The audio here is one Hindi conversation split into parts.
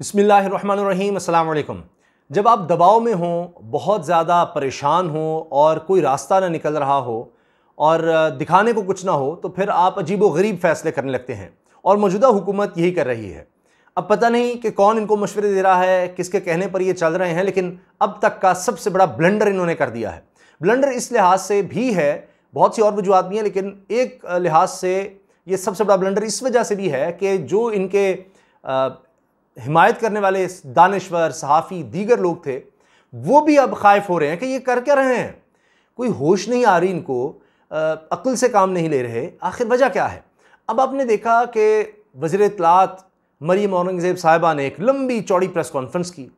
अस्सलाम वालेकुम जब आप दबाव में हों बहुत ज़्यादा परेशान हों और कोई रास्ता ना निकल रहा हो और दिखाने को कुछ ना हो तो फिर आप अजीब गरीब फ़ैसले करने लगते हैं और मौजूदा हुकूमत यही कर रही है अब पता नहीं कि कौन इनको मशवरे दे रहा है किसके कहने पर ये चल रहे हैं लेकिन अब तक का सबसे बड़ा ब्लंडर इन्होंने कर दिया है ब्लंडर इस लिहाज से भी है बहुत सी और वजूहत भी हैं लेकिन एक लिहाज से ये सबसे बड़ा ब्लंडर इस वजह से भी है कि जो इनके हिमायत करने वाले दानश्वर सहाफ़ी दीगर लोग थे वो भी अब खाइफ हो रहे हैं कि ये कर क्या रहे हैं कोई होश नहीं आ रही इनको अक्ल से काम नहीं ले रहे आखिर वजह क्या है अब आपने देखा कि वजीर इतलात मरीम औरंगज़ेब साहिबा ने एक लंबी चौड़ी प्रेस कॉन्फ्रेंस की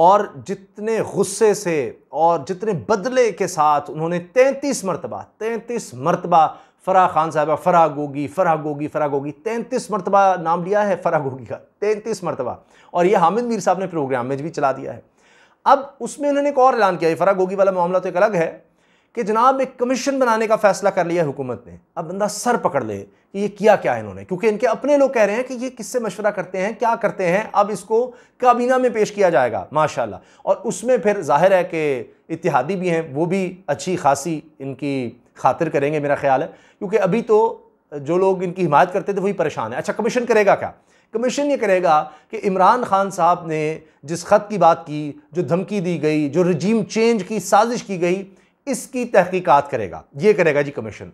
और जितने गुस्से से और जितने बदले के साथ उन्होंने 33 मरतबा 33 मरतबा फ़रा खान साहबा फ़रा गोगी फ़रा गोगी फ़रा गोगी तैंतीस मरतबा नाम लिया है फ़रा गोगी का तैंतीस मरतबा और ये हामिद मीर साहब ने प्रोग्राम में भी चला दिया है अब उसमें उन्होंने एक और ऐलान किया फ़राह गोगी वाला मामला तो एक अलग है कि जनाब एक कमीशन बनाने का फैसला कर लिया हुकूमत ने अब बंदा सर पकड़ ले कि ये किया क्या है इन्होंने क्योंकि इनके अपने लोग कह रहे हैं कि ये किससे मशवरा करते हैं क्या करते हैं अब इसको काबीना में पेश किया जाएगा माशाल्लाह और उसमें फिर जाहिर है कि इतिहादी भी हैं वो भी अच्छी खासी इनकी खातिर करेंगे मेरा ख्याल है क्योंकि अभी तो जो लोग इनकी हिमायत करते थे वही परेशान है अच्छा कमीशन करेगा क्या कमीशन ये करेगा कि इमरान खान साहब ने जिस ख़त की बात की जो धमकी दी गई जो रजीम चेंज की साजिश की गई इसकी तहकीकात करेगा ये करेगा जी कमीशन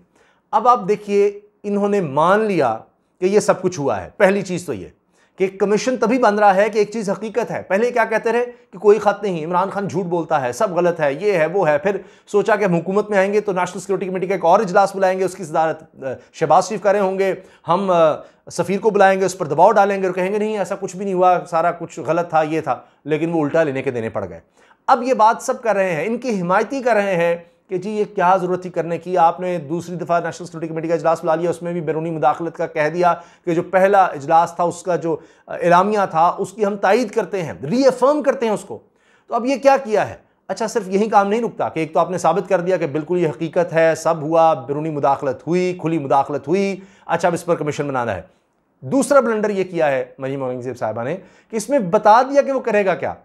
अब आप देखिए इन्होंने मान लिया कि ये सब कुछ हुआ है पहली चीज़ तो ये कि कमीशन तभी बन रहा है कि एक चीज़ हकीकत है पहले क्या कहते रहे कि कोई ख़त नहीं इमरान खान झूठ बोलता है सब गलत है ये है वो है फिर सोचा कि हम हुकूमत में आएंगे तो नेशनल सिक्योरिटी कमेटी का एक और इजलास बुलाएंगे उसकी सदारत शहबाज शरीफ करें होंगे हम सफ़ीर को बुलाएंगे उस पर दबाव डालेंगे और कहेंगे नहीं ऐसा कुछ भी नहीं हुआ सारा कुछ गलत था ये था लेकिन वो उल्टा लेने के देने पड़ गए अब ये बात सब कर रहे हैं इनकी हिमायती कर रहे हैं कि जी ये क्या ज़रूरत थी करने की आपने दूसरी दफ़ा नेशनल सिक्योरिटी कमेटी का इजलास बुला लिया उसमें भी बैरूनी मुदाखलत का कह दिया कि जो पहला इजलास था उसका जो एलामिया था उसकी हम तायद करते हैं रीअफर्म करते हैं उसको तो अब ये क्या किया है अच्छा सिर्फ यही काम नहीं रुकता कि एक तो आपने साबित कर दिया कि बिल्कुल ये हकीकत है सब हुआ बैरूनी मुदाखलत हुई खुली मुदाखलत हुई अच्छा अब इस पर कमीशन बनाना है दूसरा ब्लेंडर ये किया है मजीम औरंगज़ेब साहबा ने कि इसमें बता दिया कि वो करेगा क्या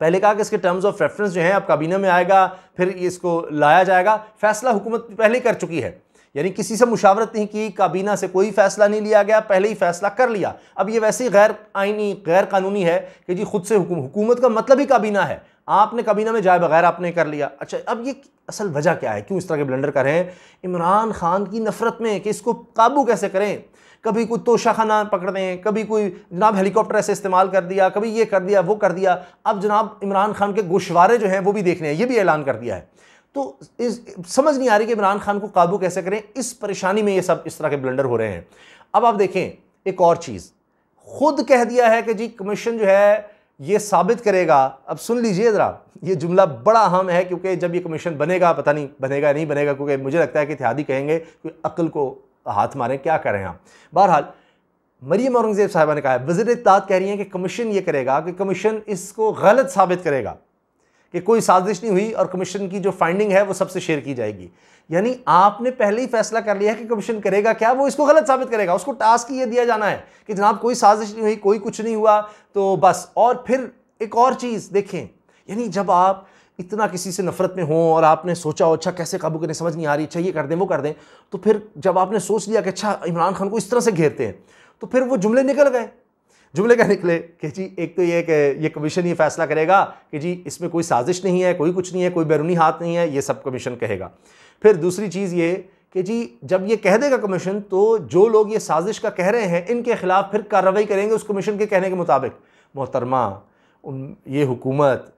पहले कहा कि इसके टर्म्स ऑफ रेफरेंस जो हैं अब काबीना में आएगा फिर इसको लाया जाएगा फैसला हुकूमत पहले कर चुकी है यानी किसी से मुशावरत नहीं की काबीना से कोई फैसला नहीं लिया गया पहले ही फैसला कर लिया अब ये वैसे ही गैर आइनी गैर कानूनी है कि जी खुद से हुकूमत का मतलब ही काबीना है आपने ना में जाए बगैर आपने कर लिया अच्छा अब ये असल वजह क्या है क्यों इस तरह के ब्लेंडर करें इमरान खान की नफरत में कि इसको काबू कैसे करें कभी कोई तोशाखाना पकड़ दें कभी कोई जनाब हेलीकॉप्टर ऐसे इस्तेमाल कर दिया कभी ये कर दिया वो कर दिया अब जनाब इमरान खान के गोशवारे जो हैं वो भी देख रहे हैं ये भी ऐलान कर दिया है तो इस समझ नहीं आ रही कि इमरान खान को काबू कैसे करें इस परेशानी में ये सब इस तरह के ब्लेंडर हो रहे हैं अब आप देखें एक और चीज़ खुद कह दिया है कि जी कमीशन जो है ये साबित करेगा अब सुन लीजिए ज़रा ये जुमला बड़ा अहम है क्योंकि जब ये कमीशन बनेगा पता नहीं बनेगा नहीं बनेगा क्योंकि मुझे लगता है कि इतिहादी कहेंगे कि अक्ल को हाथ मारें क्या करें आप बहरहाल मरीम औरंगज़ेब साहिबा ने कहा है वजीर इतात कह रही हैं कि कमीशन ये करेगा कि कमीशन इसको गलत साबित करेगा कि कोई साजिश नहीं हुई और कमीशन की जो फाइंडिंग है वो सबसे शेयर की जाएगी यानी आपने पहले ही फैसला कर लिया है कि कमीशन करेगा क्या वो इसको गलत साबित करेगा उसको टास्क ये दिया जाना है कि जनाब कोई साजिश नहीं हुई कोई कुछ नहीं हुआ तो बस और फिर एक और चीज़ देखें यानी जब आप इतना किसी से नफरत में हो और आपने सोचा हो अच्छा कैसे काबू करें समझ नहीं आ रही अच्छा ये कर दें वो कर दें तो फिर जब आपने सोच लिया कि अच्छा इमरान खान को इस तरह से घेरते हैं तो फिर वो जुमले निकल गए जुमले क्या निकले कि जी एक तो ये कि ये कमीशन ये फैसला करेगा कि जी इसमें कोई साजिश नहीं है कोई कुछ नहीं है कोई बैरूनी हाथ नहीं है ये सब कमीशन कहेगा फिर दूसरी चीज़ ये कि जी जब ये कह देगा कमीशन तो जो लोग ये साजिश का कह रहे हैं इनके ख़िलाफ़ फिर कार्रवाई करेंगे उस कमीशन के कहने के मुताबिक मोहतरमा उन ये हुकूमत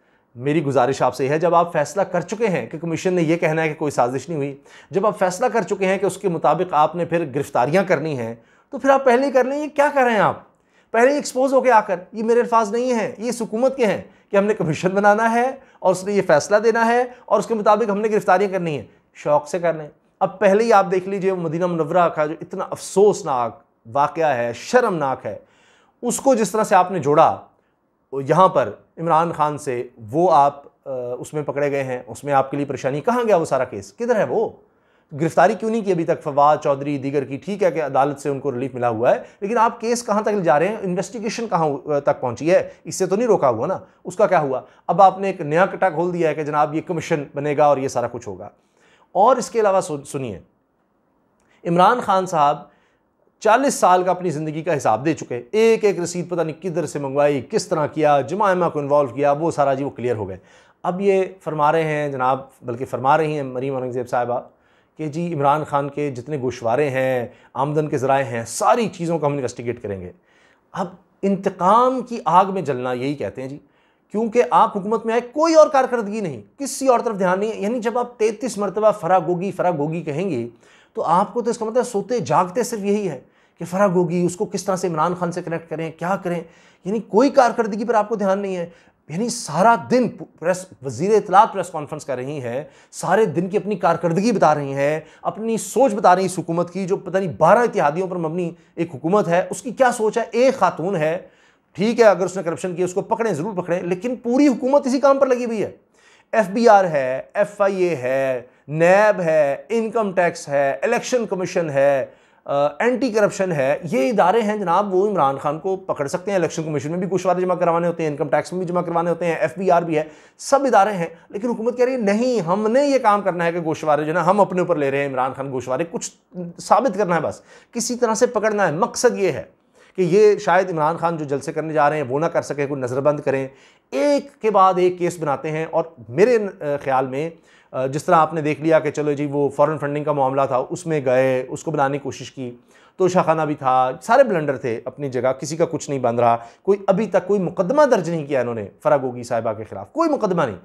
मेरी गुजारिश आपसे है जब आप फैसला कर चुके हैं कि कमीशन ने यह कहना है कि कोई साजिश नहीं हुई जब आप फैसला कर चुके हैं कि उसके मुताबिक आपने फिर गिरफ्तारियां करनी हैं तो फिर आप पहले ही कर लें ये क्या कर रहे हैं आप पहले ही एक्सपोज होकर आकर ये मेरे अल्फाज नहीं हैं ये इस हुकूमत के हैं कि हमने कमीशन बनाना है और उसने ये फैसला देना है और उसके मुताबिक हमने गिरफ्तारियाँ करनी है शौक से कर लें अब पहले ही आप देख लीजिए मदीना मुनवरा का जो इतना अफसोसनाक वाक़ है शर्मनाक है उसको जिस तरह से आपने जोड़ा यहाँ पर इमरान खान से वो आप उसमें पकड़े गए हैं उसमें आपके लिए परेशानी कहाँ गया वो सारा केस किधर है वो गिरफ्तारी क्यों नहीं की अभी तक फवाद चौधरी दीगर की ठीक है कि अदालत से उनको रिलीफ मिला हुआ है लेकिन आप केस कहाँ तक जा रहे हैं इन्वेस्टिगेशन कहाँ तक पहुंची है इससे तो नहीं रोका हुआ ना उसका क्या हुआ अब आपने एक नया कटा खोल दिया है कि जनाब ये कमीशन बनेगा और ये सारा कुछ होगा और इसके अलावा सुनिए इमरान खान साहब चालीस साल का अपनी ज़िंदगी का हिसाब दे चुके हैं एक एक रसीद पता नहीं किधर से मंगवाई किस तरह किया जमायमा को इन्वॉल्व किया वो सारा जी वो क्लियर हो गए अब ये फरमा रहे हैं जनाब बल्कि फरमा रही हैं मरीम औरंगज़ेब साहबा कि जी इमरान खान के जितने गोशवारे हैं आमदन के ज़राए हैं सारी चीज़ों को हम इन्वेस्टिगेट करेंगे अब इंतकाम की आग में जलना यही कहते हैं जी क्योंकि आप हुकूमत में आए कोई और कारकर्दगी नहीं किसी और तरफ ध्यान नहीं है यानी जब आप तैंतीस मरतबा फरा गोगी फरा गोगी कहेंगे तो आपको तो इसका मतलब सोते जागते सिर्फ यही है कि फरा गोगी उसको किस तरह से इमरान खान से कनेक्ट करें क्या करें यानी कोई कारकर्दगी पर आपको ध्यान नहीं है यानी सारा दिन प्रेस वजीर इतलात प्रेस कॉन्फ्रेंस कर रही है सारे दिन की अपनी कारकर्दगी बता रही हैं अपनी सोच बता रही इस हुकूमत की जो पता नहीं बारह इतिहादियों पर मबनी एक हुकूमत है उसकी क्या सोच है एक खातून है ठीक है अगर उसने करप्शन किया उसको पकड़ें ज़रूर पकड़ें लेकिन पूरी हुकूमत इसी काम पर लगी हुई है एफ बी आर है एफ आई ए है नैब है इनकम टैक्स है इलेक्शन कमीशन है एंटी करप्शन है ये इदारे हैं जनाब वो इमरान खान को पकड़ सकते हैं इलेक्शन कमीशन में भी गुशवारे जमा करवाने होते हैं इनकम टैक्स में भी जमा करवाने होते हैं एफ बी आर भी है सब इदारे हैं लेकिन हुकूमत कह रही है नहीं हमने ये काम करना है कि गोशवारे जो ना हम अपने ऊपर ले रहे हैं इमरान खान गोशवारे कुछ साबित करना है बस किसी तरह से पकड़ना है मकसद ये है कि ये शायद इमरान खान जो जलसे करने जा रहे हैं वो ना कर सकें कोई नज़रबंद करें एक के बाद एक केस बनाते हैं और मेरे ख्याल में जिस तरह आपने देख लिया कि चलो जी वो फॉरेन फंडिंग का मामला था उसमें गए उसको बनाने की कोशिश की तो शाखाना भी था सारे ब्लंडर थे अपनी जगह किसी का कुछ नहीं बन रहा कोई अभी तक कोई मुकदमा दर्ज नहीं किया इन्होंने फरा गोगी साहिबा के खिलाफ कोई मुकदमा नहीं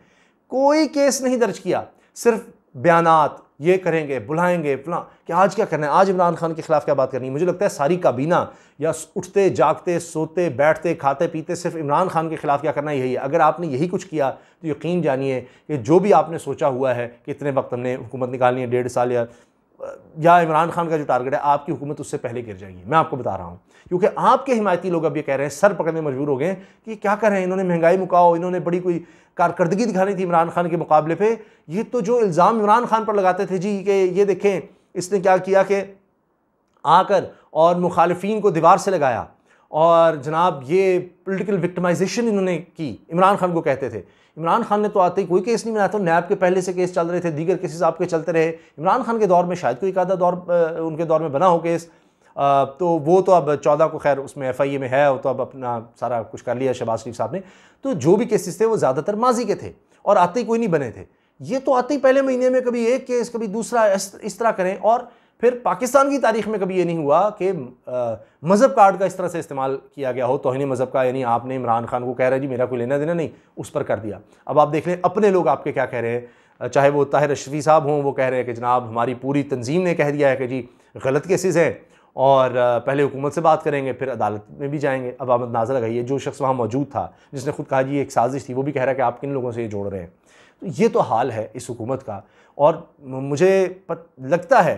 कोई केस नहीं दर्ज किया सिर्फ बयानात ये करेंगे बुलाएंगे फला कि आज क्या करना है आज इमरान खान के खिलाफ क्या बात करनी है मुझे लगता है सारी काबीना या उठते जागते सोते बैठते खाते पीते सिर्फ इमरान खान के खिलाफ क्या करना है यही है अगर आपने यही कुछ किया तो यकीन जानिए कि जो भी आपने सोचा हुआ है कि इतने वक्त हमने हुकूमत निकालनी है डेढ़ साल या या इमरान खान का जो टारगेट है आपकी हुकूमत उससे पहले गिर जाएगी मैं आपको बता रहा हूँ क्योंकि आपके हिमायती लोग अब ये कह रहे हैं सर पकड़ने मजबूर हो गए कि क्या कर रहे हैं इन्होंने महंगाई मुकाओ इन्होंने बड़ी कोई कारकर्दगी दिखानी थी इमरान खान के मुकाबले पर ये तो जो इल्ज़ाम इमरान खान पर लगाते थे जी कि ये देखें इसने क्या किया कि आकर और मुखालफन को दीवार से लगाया और जनाब ये पोलिटिकल विक्टमाइजेशन इन्होंने की इमरान खान को कहते थे इमरान खान ने तो आते ही कोई केस नहीं बनाया था नैब के पहले से केस चल रहे थे दीगर केसेस आपके चलते रहे इमरान खान के दौर में शायद कोई आधा दौर उनके दौर में बना हो केस तो वो तो अब चौदह को खैर उसमें एफ आई ए में है तो अब अपना सारा कुछ कर लिया शहबाज शरीफ साहब ने तो जो भी केसेस थे वो ज़्यादातर माजी के थे और आते ही कोई नहीं बने थे ये तो आते ही पहले महीने में कभी एक केस कभी दूसरा इस तरह करें और फिर पाकिस्तान की तारीख में कभी ये नहीं हुआ कि मज़हब कार्ड का इस तरह से इस्तेमाल किया गया हो तोहनी मज़हब का यानी आपने इमरान खान को कह रहे जी मेरा कोई लेना देना नहीं उस पर कर दिया अब आप देख लें अपने लोग आपके क्या कह रहे हैं चाहे वो ताहिर अशरफी साहब हों वो कह रहे हैं कि जनाब हमारी पूरी तंजीम ने कह दिया है कि जी गलत केसेज़ हैं और पहले हुकूमत से बात करेंगे फिर अदालत में भी जाएंगे अब आप अंदाज़ा लगाइए जो शख्स वहाँ मौजूद था जिसने खुद कहा जी एक साजिश थी वो भी कह रहा है कि आप किन लोगों से ये जोड़ रहे हैं तो ये तो हाल है इस हुकूमत का और मुझे लगता है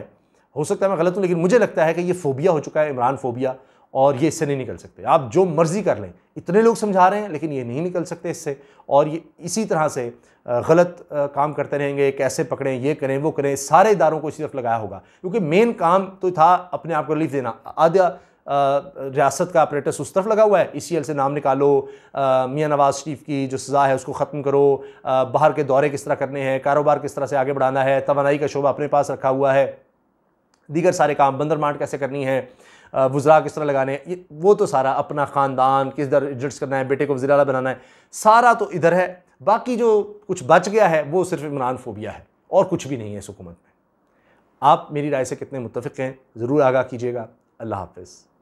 हो सकता है मैं गलत हूँ लेकिन मुझे लगता है कि ये फोबिया हो चुका है इमरान फोबिया और ये इससे नहीं निकल सकते आप जो मर्ज़ी कर लें इतने लोग समझा रहे हैं लेकिन ये नहीं निकल सकते इससे और ये इसी तरह से गलत काम करते रहेंगे कैसे पकड़ें ये करें वो करें सारे इदारों को इसी तरफ लगाया होगा क्योंकि मेन काम तो था अपने आप को रिलीफ देना आधा रियासत का अपरेटस उस तरफ लगा हुआ है ई e से नाम निकालो मियाँ नवाज़ शरीफ की जो सज़ा है उसको ख़त्म करो आ, बाहर के दौरे किस तरह करने हैं कारोबार किस तरह से आगे बढ़ाना है तोानाई का शोबा अपने पास रखा हुआ है दीगर सारे काम बंदर मांड कैसे करनी है वज़रा किस तरह लगाने ये वो तो सारा अपना ख़ानदान किस दर एडजस्ट करना है बेटे को अला बनाना है सारा तो इधर है बाकी जो कुछ बच गया है वो सिर्फ इमरान फोबिया है और कुछ भी नहीं है इस हुकूमत में आप मेरी राय से कितने मुतफ़ हैं ज़रूर आगाह कीजिएगा अल्लाह हाफिज़